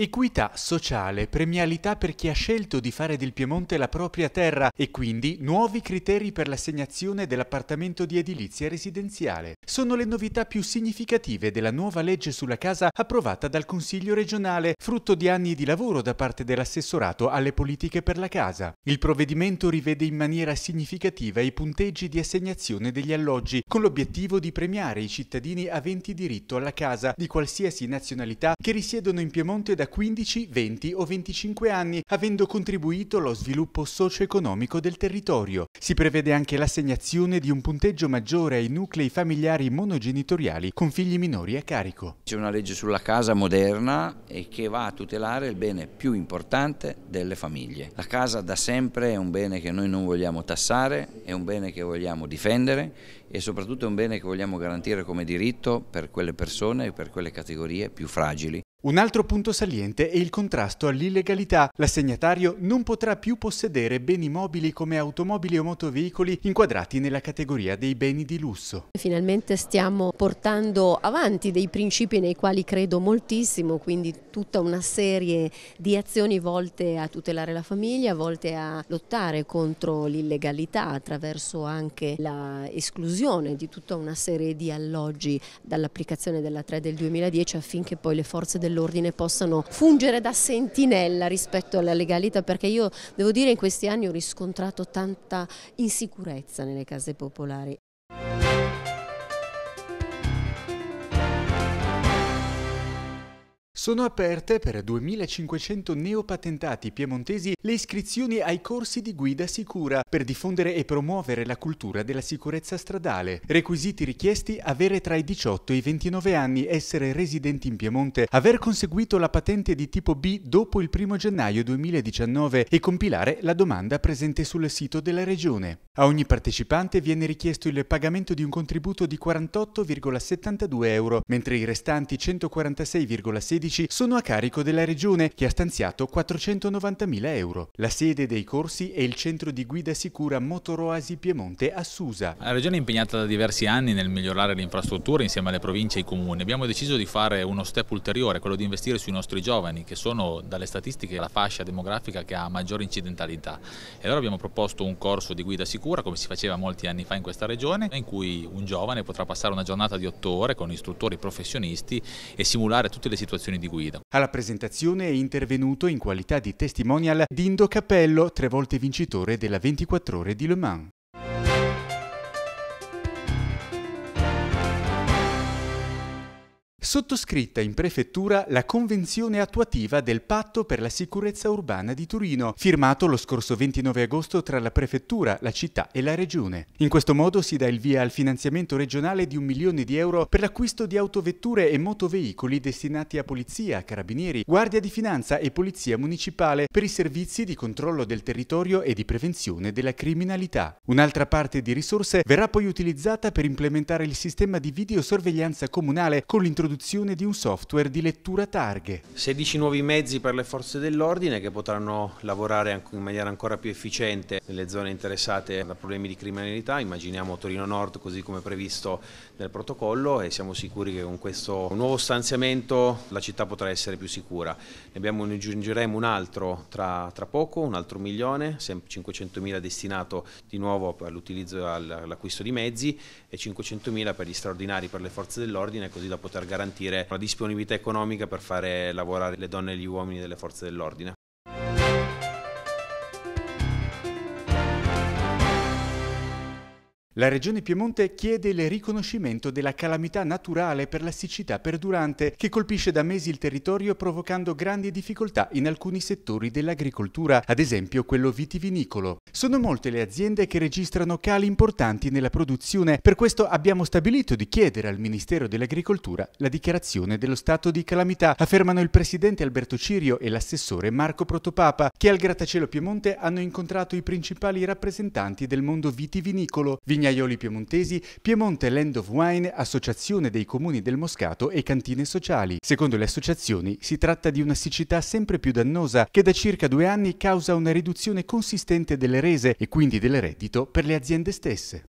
Equità sociale, premialità per chi ha scelto di fare del Piemonte la propria terra e quindi nuovi criteri per l'assegnazione dell'appartamento di edilizia residenziale. Sono le novità più significative della nuova legge sulla casa approvata dal Consiglio regionale, frutto di anni di lavoro da parte dell'assessorato alle politiche per la casa. Il provvedimento rivede in maniera significativa i punteggi di assegnazione degli alloggi, con l'obiettivo di premiare i cittadini aventi diritto alla casa di qualsiasi nazionalità che risiedono in Piemonte da 15, 20 o 25 anni, avendo contribuito allo sviluppo socio-economico del territorio. Si prevede anche l'assegnazione di un punteggio maggiore ai nuclei familiari monogenitoriali con figli minori a carico. C'è una legge sulla casa moderna e che va a tutelare il bene più importante delle famiglie. La casa da sempre è un bene che noi non vogliamo tassare, è un bene che vogliamo difendere e soprattutto è un bene che vogliamo garantire come diritto per quelle persone e per quelle categorie più fragili. Un altro punto saliente è il contrasto all'illegalità. L'assegnatario non potrà più possedere beni mobili come automobili o motoveicoli inquadrati nella categoria dei beni di lusso. Finalmente stiamo portando avanti dei principi nei quali credo moltissimo, quindi tutta una serie di azioni volte a tutelare la famiglia, volte a lottare contro l'illegalità attraverso anche l'esclusione di tutta una serie di alloggi dall'applicazione della 3 del 2010 affinché poi le forze del dell'ordine possano fungere da sentinella rispetto alla legalità perché io devo dire in questi anni ho riscontrato tanta insicurezza nelle case popolari. Sono aperte per 2500 neopatentati piemontesi le iscrizioni ai corsi di guida sicura per diffondere e promuovere la cultura della sicurezza stradale. Requisiti richiesti avere tra i 18 e i 29 anni, essere residenti in Piemonte, aver conseguito la patente di tipo B dopo il 1 gennaio 2019 e compilare la domanda presente sul sito della regione. A ogni partecipante viene richiesto il pagamento di un contributo di 48,72 euro, mentre i restanti 146,16 pubblici sono a carico della Regione, che ha stanziato 490.000 euro. La sede dei corsi è il centro di guida sicura Motoroasi Piemonte a Susa. La Regione è impegnata da diversi anni nel migliorare le infrastrutture insieme alle province e ai comuni. Abbiamo deciso di fare uno step ulteriore, quello di investire sui nostri giovani, che sono dalle statistiche la fascia demografica che ha maggiore incidentalità. E allora abbiamo proposto un corso di guida sicura, come si faceva molti anni fa in questa Regione, in cui un giovane potrà passare una giornata di otto ore con istruttori professionisti e simulare tutte le situazioni di guida. Alla presentazione è intervenuto in qualità di testimonial Dindo Cappello, tre volte vincitore della 24 ore di Le Mans. Sottoscritta in prefettura la convenzione attuativa del Patto per la sicurezza urbana di Torino, firmato lo scorso 29 agosto tra la prefettura, la città e la regione. In questo modo si dà il via al finanziamento regionale di un milione di euro per l'acquisto di autovetture e motoveicoli destinati a polizia, carabinieri, guardia di finanza e polizia municipale per i servizi di controllo del territorio e di prevenzione della criminalità. Un'altra parte di risorse verrà poi utilizzata per implementare il sistema di videosorveglianza comunale con l'introduzione l'introduzione di un software di lettura targhe. 16 nuovi mezzi per le forze dell'ordine che potranno lavorare in maniera ancora più efficiente nelle zone interessate da problemi di criminalità, immaginiamo Torino Nord così come previsto nel protocollo e siamo sicuri che con questo nuovo stanziamento la città potrà essere più sicura. Ne, abbiamo, ne aggiungeremo un altro tra, tra, poco, un altro milione, 500.000 destinato di nuovo all'utilizzo e all'acquisto di mezzi e 500.000 per gli straordinari per le forze dell'ordine così da poter garantire garantire la disponibilità economica per fare lavorare le donne e gli uomini delle forze dell'ordine. La Regione Piemonte chiede il riconoscimento della calamità naturale per la siccità perdurante che colpisce da mesi il territorio provocando grandi difficoltà in alcuni settori dell'agricoltura, ad esempio quello vitivinicolo. Sono molte le aziende che registrano cali importanti nella produzione, per questo abbiamo stabilito di chiedere al Ministero dell'Agricoltura la dichiarazione dello stato di calamità, affermano il Presidente Alberto Cirio e l'assessore Marco Protopapa, che al grattacielo Piemonte hanno incontrato i principali rappresentanti del mondo vitivinicolo. Vignaioli Piemontesi, Piemonte Land of Wine, Associazione dei Comuni del Moscato e Cantine Sociali. Secondo le associazioni si tratta di una siccità sempre più dannosa che da circa due anni causa una riduzione consistente delle rese e quindi del reddito per le aziende stesse.